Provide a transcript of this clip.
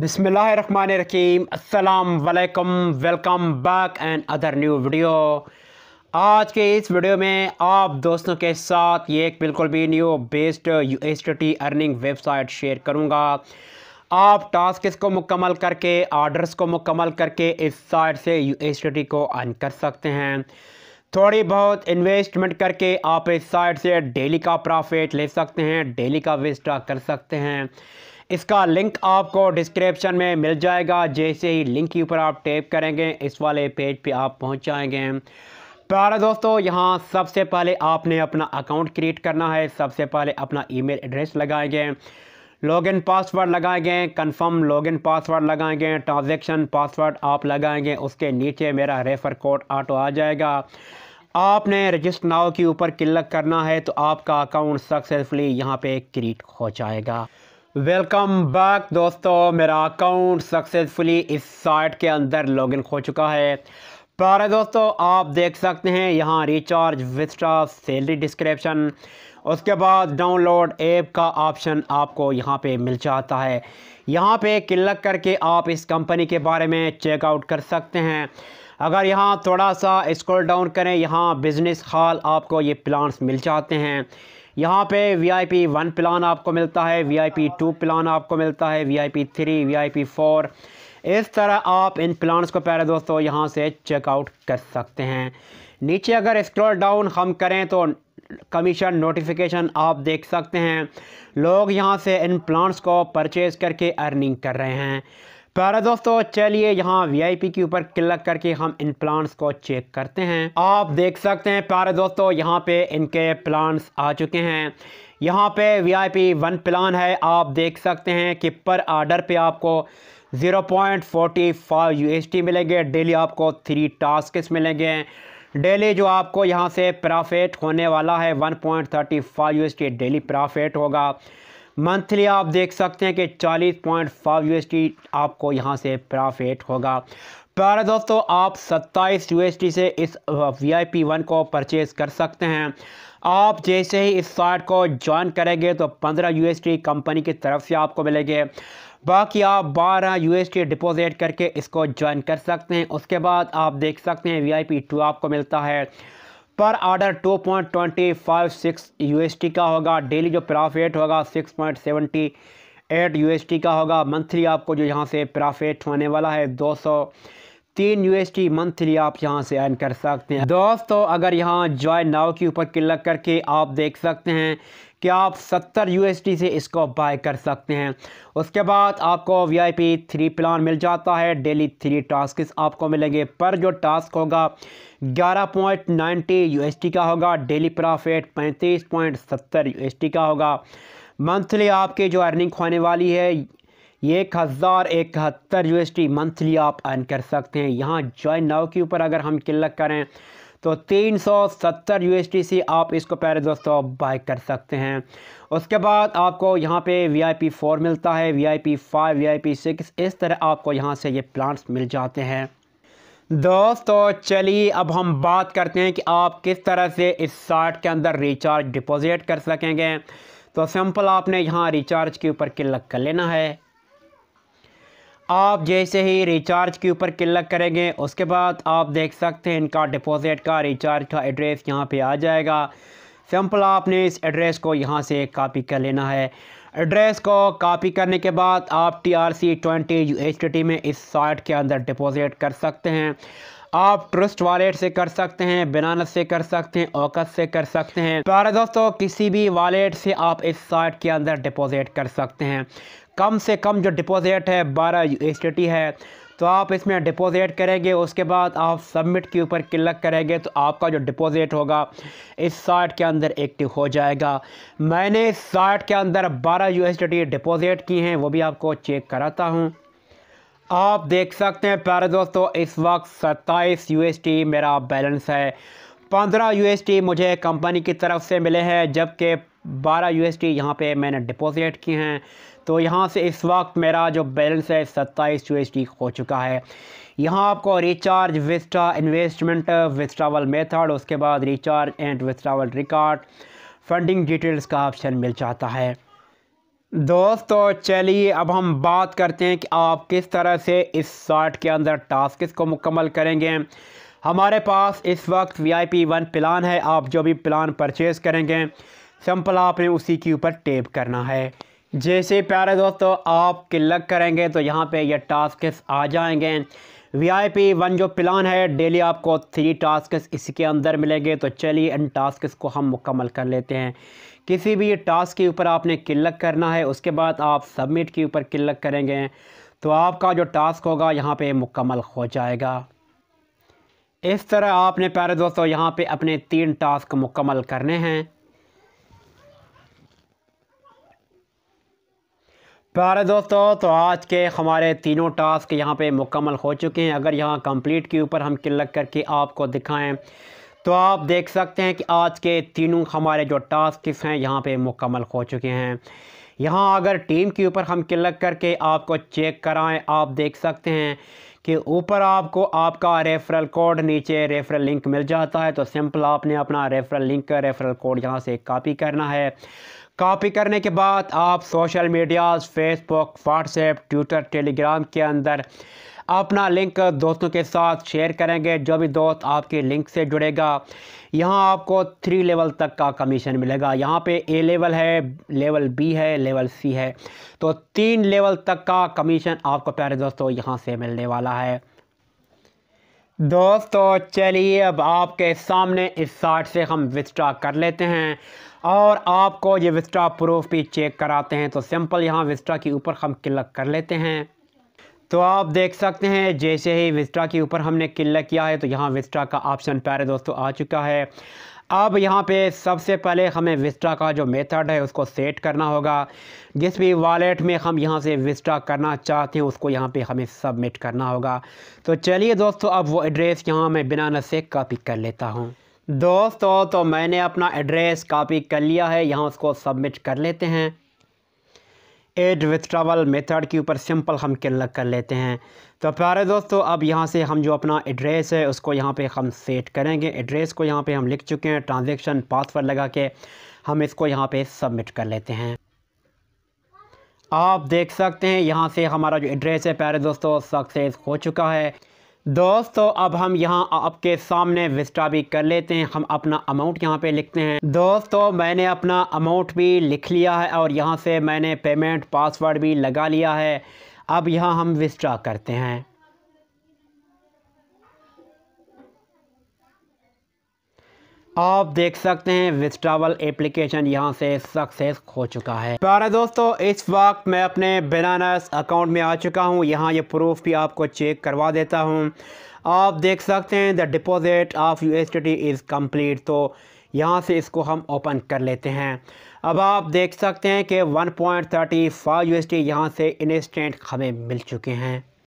बिसमीम अल्लाम welcome back and other new video आज के इस वीडियो में आप दोस्तों के साथ ये एक बिल्कुल भी new based U S earning website share करूँगा आप टास्क को मुकम्मल करके आर्डर्स को मुकम्मल करके इस साइट से यू एस को अर्न कर सकते हैं थोड़ी बहुत इन्वेस्टमेंट करके आप इस साइट से डेली का प्रॉफिट ले सकते हैं डेली का विस्टा कर सकते हैं इसका लिंक आपको डिस्क्रिप्शन में मिल जाएगा जैसे ही लिंक के ऊपर आप टैप करेंगे इस वाले पेज पे आप पहुंच जाएंगे प्यारे दोस्तों यहाँ सबसे पहले आपने अपना अकाउंट क्रिएट करना है सबसे पहले अपना ईमेल एड्रेस लगाएंगे लॉगिन पासवर्ड लगाएंगे कंफर्म लॉगिन पासवर्ड लगाएंगे ट्रांजैक्शन पासवर्ड आप लगाएंगे उसके नीचे मेरा रेफ़र कोड ऑटो आ जाएगा आपने रजिस्ट नाव के ऊपर क्लिक करना है तो आपका अकाउंट सक्सेसफुली यहाँ पे क्रिएट हो जाएगा वेलकम बैक दोस्तों मेरा अकाउंट सक्सेसफुली इस साइट के अंदर लॉगिन हो चुका है प्यारे दोस्तों आप देख सकते हैं यहाँ रिचार्ज विस्टा सैलरी डिस्क्रिप्शन उसके बाद डाउनलोड ऐप का ऑप्शन आपको यहाँ पे मिल जाता है यहाँ पे क्लिक करके आप इस कंपनी के बारे में चेकआउट कर सकते हैं अगर यहाँ थोड़ा सा स्क्रॉल डाउन करें यहाँ बिज़नेस हाल आपको ये प्लान्स मिल जाते हैं यहाँ पे V I P one plan आपको मिलता है V I P two plan आपको मिलता है V I P three V I P four इस तरह आप इन प्लान्स को पहले दोस्तों यहाँ से चेकआउट कर सकते हैं नीचे अगर स्क्रॉल डाउन हम करें तो कमीशन नोटिफिकेशन आप देख सकते हैं लोग यहाँ से इन प्लान्स को परचेज़ करके अर्निंग कर रहे हैं प्यारे दोस्तों चलिए यहाँ वीआईपी के ऊपर क्लिक करके हम इन प्लान्स को चेक करते हैं आप देख सकते हैं प्यारे दोस्तों यहाँ पे इनके प्लान्स आ चुके हैं यहाँ पे वीआईपी वन प्लान है आप देख सकते हैं कि पर आर्डर पे आपको 0.45 टी मिलेंगे डेली आपको थ्री टास्क मिलेंगे डेली जो आपको यहाँ से प्रॉफिट होने वाला है वन पॉइंट डेली प्रॉफिट होगा मंथली आप देख सकते हैं कि चालीस पॉइंट फाइव यू आपको यहाँ से प्रॉफिट होगा प्यारे दोस्तों आप 27 यू से इस वी आई पी वन को परचेज़ कर सकते हैं आप जैसे ही इस साइट को ज्वाइन करेंगे तो 15 यू कंपनी की तरफ से आपको मिलेंगे बाकी आप 12 यू डिपॉजिट करके इसको ज्वाइन कर सकते हैं उसके बाद आप देख सकते हैं वी आई पी टू आपको मिलता है per order two point twenty five six U S T का होगा डेली जो प्रॉफिट होगा six point seventy eight U S T का होगा मंथली आपको जो यहाँ से प्रॉफिट होने वाला है दो सौ तीन टी मंथली आप यहाँ से अर्न कर सकते हैं दोस्तों अगर यहाँ जॉय नाव के ऊपर क्लिक करके आप देख सकते हैं कि आप 70 टी से इसको बाय कर सकते हैं उसके बाद आपको वीआईपी थ्री प्लान मिल जाता है डेली थ्री टास्क आपको मिलेंगे पर जो टास्क होगा 11.90 टी का होगा डेली प्रॉफिट 35.70 टी का होगा मंथली आपके जो अर्निंग होने वाली है एक हज़ार इकहत्तर यू मंथली आप अर्न कर सकते हैं यहाँ ज्वाइन नाव के ऊपर अगर हम क्लिक करें तो 370 यू से आप इसको प्यारे दोस्तों बाय कर सकते हैं उसके बाद आपको यहाँ पे वीआईपी फोर मिलता है VIP five V P six इस तरह आपको यहाँ से ये प्लान्स मिल जाते हैं दोस्तों चलिए अब हम बात करते हैं कि आप किस तरह से इस साइट के अंदर रिचार्ज डिपॉजिट कर सकेंगे तो सिंपल आपने यहाँ रिचार्ज के ऊपर क्लिक कर लेना है आप जैसे ही रिचार्ज के ऊपर क्लिक करेंगे उसके बाद आप देख सकते हैं इनका डिपॉजिट का रिचार्ज का एड्रेस यहाँ पे आ जाएगा सिंपल आपने इस एड्रेस को यहाँ से कॉपी कर लेना है एड्रेस को कॉपी करने के बाद आप T R C twenty U H T में इस साइट के अंदर डिपॉजिट कर सकते हैं आप ट्रस्ट वॉलेट से कर सकते हैं बिनानस से कर सकते हैं ओकस से कर सकते हैं प्यारे दोस्तों किसी भी वॉलेट से आप इस साइट के अंदर डिपॉजिट कर सकते हैं कम से कम जो डिपॉज़िट है बारह एस है तो आप इसमें डिपॉज़िट करेंगे उसके बाद आप सबमिट के ऊपर क्लिक करेंगे तो आपका जो डिपॉज़िट होगा इस साइट के अंदर एक्टिव हो जाएगा मैंने इस साइट के अंदर 12 यू डिपॉज़िट की हैं वो भी आपको चेक कराता हूँ आप देख सकते हैं प्यारे दोस्तों इस वक्त 27 यू मेरा बैलेंस है पंद्रह यू मुझे कंपनी की तरफ से मिले हैं जबकि बारह यू एस यहाँ पर मैंने डिपॉजिट किए हैं तो यहाँ से इस वक्त मेरा जो बैलेंस है सत्ताईस यूएसटी हो चुका है यहाँ आपको रिचार्ज विस्टा इन्वेस्टमेंट विस्ट्रावल मेथड उसके बाद recharge and withdrawal record funding details का ऑप्शन मिल जाता है दोस्तों चलिए अब हम बात करते हैं कि आप किस तरह से इस साइट के अंदर टास्क को मुकम्मल करेंगे हमारे पास इस वक्त V I P one plan है आप जो भी प्लान परचेज़ करेंगे सिंपल आपने उसी के ऊपर टेप करना है जैसे प्यारे दोस्तों आप क्लिक करेंगे तो यहाँ पे ये टास्क आ जाएंगे वी आई पी वन जो प्लान है डेली आपको थ्री टास्क इसके अंदर मिलेंगे तो चलिए इन टास्क को हम मुकम्मल कर लेते हैं किसी भी टास्क के ऊपर आपने क्लिक करना है उसके बाद आप सबमिट के ऊपर क्लिक करेंगे तो आपका जो टास्क होगा यहाँ पे मुकम्मल हो जाएगा इस तरह आपने प्यारे दोस्तों यहाँ पे अपने तीन टास्क मुकम्मल करने हैं प्यारे दोस्तों तो आज के हमारे तीनों टास्क यहाँ पे मुकम्मल हो चुके हैं अगर यहाँ कंप्लीट के ऊपर हम क्लिक करके आपको दिखाएं तो आप देख सकते हैं कि आज के तीनों हमारे जो टास्क हैं यहाँ पे मुकम्मल हो चुके हैं यहाँ अगर टीम के ऊपर हम क्लिक करके आपको चेक कराएं आप देख सकते हैं कि ऊपर आपको आपका रेफरल कोड नीचे रेफरल लिंक मिल जाता है तो सिंपल आपने अपना रेफरल लिंक रेफरल कोड यहाँ से कॉपी करना है कॉपी करने के बाद आप social media Facebook WhatsApp Twitter Telegram के अंदर अपना लिंक दोस्तों के साथ शेयर करेंगे जो भी दोस्त आपके लिंक से जुड़ेगा यहाँ आपको थ्री लेवल तक का कमीशन मिलेगा यहाँ पे ए लेवल है लेवल बी है लेवल सी है तो तीन लेवल तक का कमीशन आपको प्यारे दोस्तों यहाँ से मिलने वाला है दोस्तों चलिए अब आपके सामने इस साइट से हम विस्टा कर लेते हैं और आपको ये विस्टा प्रूफ भी चेक कराते हैं तो सिंपल यहाँ विस्टा के ऊपर हम क्लिक कर लेते हैं तो आप देख सकते हैं जैसे ही विस्टा के ऊपर हमने क्लिक किया है तो यहाँ विस्टा का ऑप्शन प्यारे दोस्तों आ चुका है अब यहाँ पे सबसे पहले हमें विस्टा का जो मेथड है उसको सेट करना होगा जिस भी वॉलेट में हम यहाँ से विस्टा करना चाहते हैं उसको यहाँ पे हमें सबमिट करना होगा तो चलिए दोस्तों अब वो एड्रेस यहाँ मैं बिना नस से कॉपी कर लेता हूँ दोस्तों तो मैंने अपना एड्रेस कॉपी कर लिया है यहाँ उसको सबमिट कर लेते हैं एड विथड्रावल मेथड के ऊपर सिंपल हम क्लिक कर लेते हैं तो प्यारे दोस्तों अब यहाँ से हम जो अपना एड्रेस है उसको यहाँ पे हम सेट करेंगे एड्रेस को यहाँ पे हम लिख चुके हैं ट्रांजेक्शन पासवर्ड लगा के हम इसको यहाँ पे सबमिट कर लेते हैं आप देख सकते हैं यहाँ से हमारा जो एड्रेस है प्यारे दोस्तों सक्सेस हो चुका है दोस्तों अब हम यहाँ आपके सामने विस्टा भी कर लेते हैं हम अपना अमाउंट यहाँ पे लिखते हैं दोस्तों मैंने अपना अमाउंट भी लिख लिया है और यहाँ से मैंने पेमेंट पासवर्ड भी लगा लिया है अब यहाँ हम विस्टा करते हैं आप देख सकते हैं विस्टावल एप्लीकेशन यहां से सक्सेस हो चुका है प्यारे दोस्तों इस वक्त मैं अपने बेनानस अकाउंट में आ चुका हूं यहां ये प्रूफ भी आपको चेक करवा देता हूं आप देख सकते हैं the deposit of U S is complete तो यहाँ से इसको हम ओपन कर लेते हैं अब आप देख सकते हैं कि one point thirty five U S यहाँ से इंस्टेंट हमें मिल चुके हैं